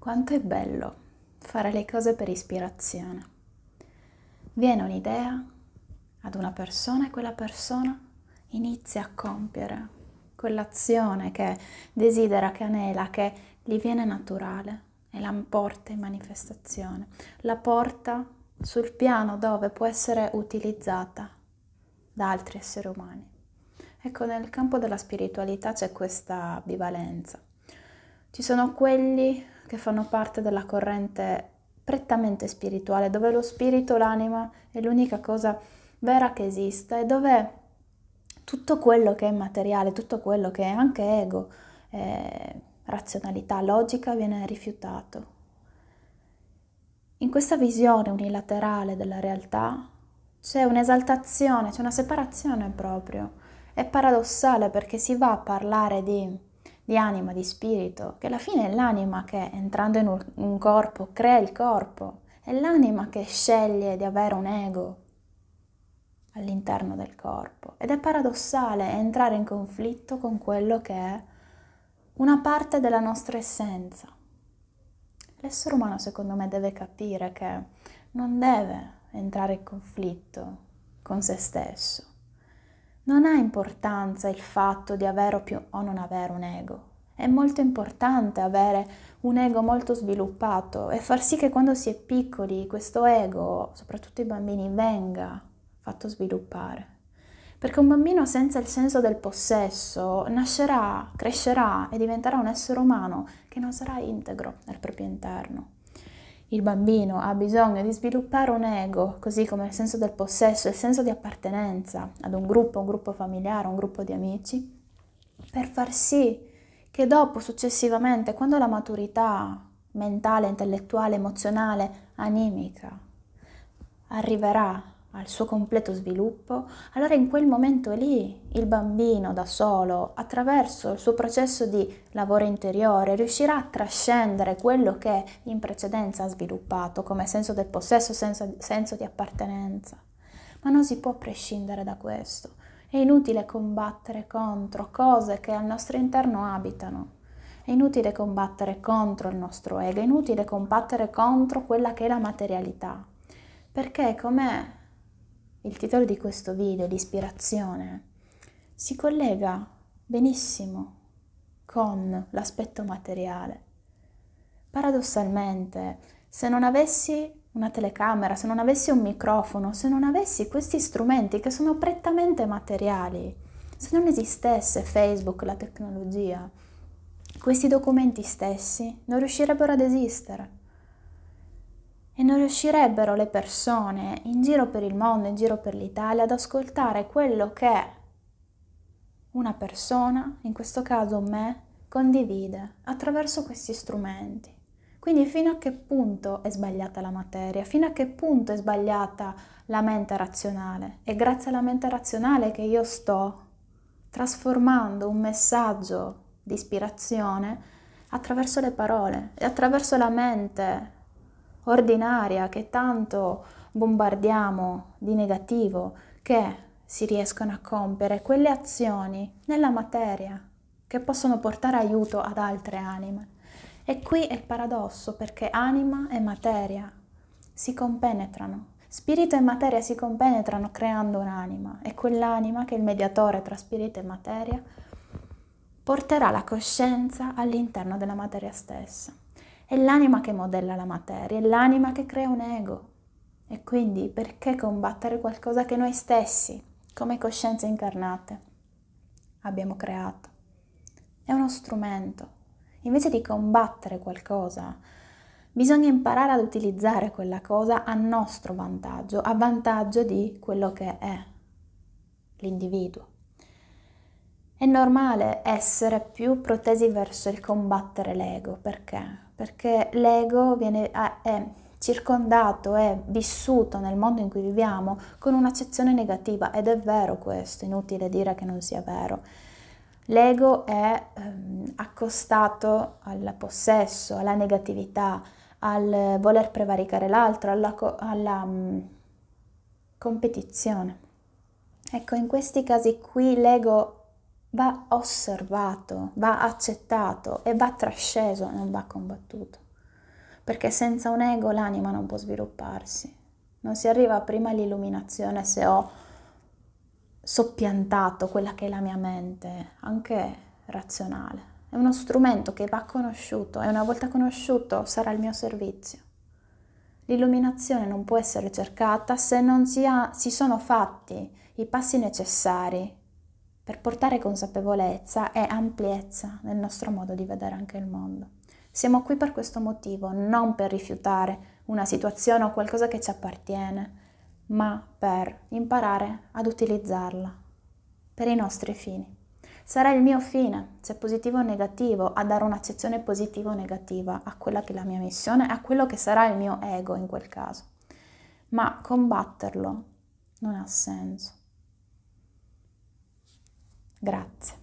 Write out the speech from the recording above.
Quanto è bello fare le cose per ispirazione. Viene un'idea ad una persona e quella persona inizia a compiere quell'azione che desidera, che anela, che gli viene naturale e la porta in manifestazione, la porta sul piano dove può essere utilizzata da altri esseri umani. Ecco, nel campo della spiritualità c'è questa bivalenza. Ci sono quelli che fanno parte della corrente prettamente spirituale, dove lo spirito, l'anima è l'unica cosa vera che esista e dove tutto quello che è materiale, tutto quello che è anche ego, eh, razionalità, logica viene rifiutato. In questa visione unilaterale della realtà c'è un'esaltazione, c'è una separazione proprio. È paradossale perché si va a parlare di di anima, di spirito, che alla fine è l'anima che entrando in un corpo crea il corpo, è l'anima che sceglie di avere un ego all'interno del corpo ed è paradossale entrare in conflitto con quello che è una parte della nostra essenza. L'essere umano secondo me deve capire che non deve entrare in conflitto con se stesso. Non ha importanza il fatto di avere o, più, o non avere un ego. È molto importante avere un ego molto sviluppato e far sì che quando si è piccoli questo ego, soprattutto i bambini, venga fatto sviluppare. Perché un bambino senza il senso del possesso nascerà, crescerà e diventerà un essere umano che non sarà integro nel proprio interno. Il bambino ha bisogno di sviluppare un ego, così come il senso del possesso, il senso di appartenenza ad un gruppo, un gruppo familiare, un gruppo di amici, per far sì che che dopo, successivamente, quando la maturità mentale, intellettuale, emozionale, animica arriverà al suo completo sviluppo, allora in quel momento lì il bambino da solo, attraverso il suo processo di lavoro interiore, riuscirà a trascendere quello che in precedenza ha sviluppato come senso del possesso, senso, senso di appartenenza. Ma non si può prescindere da questo. È inutile combattere contro cose che al nostro interno abitano. È inutile combattere contro il nostro ego, è inutile combattere contro quella che è la materialità. Perché come il titolo di questo video, l'ispirazione, si collega benissimo con l'aspetto materiale. Paradossalmente, se non avessi una telecamera, se non avessi un microfono, se non avessi questi strumenti che sono prettamente materiali, se non esistesse Facebook, la tecnologia, questi documenti stessi non riuscirebbero ad esistere. E non riuscirebbero le persone in giro per il mondo, in giro per l'Italia, ad ascoltare quello che una persona, in questo caso me, condivide attraverso questi strumenti. Quindi fino a che punto è sbagliata la materia, fino a che punto è sbagliata la mente razionale. È grazie alla mente razionale che io sto trasformando un messaggio di ispirazione attraverso le parole e attraverso la mente ordinaria che tanto bombardiamo di negativo che si riescono a compiere quelle azioni nella materia che possono portare aiuto ad altre anime. E qui è il paradosso perché anima e materia si compenetrano. Spirito e materia si compenetrano creando un'anima e quell'anima che è il mediatore tra spirito e materia porterà la coscienza all'interno della materia stessa. È l'anima che modella la materia, è l'anima che crea un ego. E quindi perché combattere qualcosa che noi stessi, come coscienze incarnate, abbiamo creato? È uno strumento Invece di combattere qualcosa, bisogna imparare ad utilizzare quella cosa a nostro vantaggio, a vantaggio di quello che è l'individuo. È normale essere più protesi verso il combattere l'ego, perché? Perché l'ego viene, è circondato, è vissuto nel mondo in cui viviamo con un'accezione negativa ed è vero questo, inutile dire che non sia vero L'ego è ehm, accostato al possesso, alla negatività, al voler prevaricare l'altro, alla, co alla mh, mm, competizione. Ecco, in questi casi qui l'ego va osservato, va accettato e va trasceso, non va combattuto. Perché senza un ego l'anima non può svilupparsi. Non si arriva prima all'illuminazione se ho soppiantato quella che è la mia mente, anche razionale. È uno strumento che va conosciuto e una volta conosciuto sarà il mio servizio. L'illuminazione non può essere cercata se non si, ha, si sono fatti i passi necessari per portare consapevolezza e ampiezza nel nostro modo di vedere anche il mondo. Siamo qui per questo motivo, non per rifiutare una situazione o qualcosa che ci appartiene, ma per imparare ad utilizzarla per i nostri fini. Sarà il mio fine, se positivo o negativo, a dare un'accezione positiva o negativa a quella che è la mia missione, a quello che sarà il mio ego in quel caso. Ma combatterlo non ha senso. Grazie.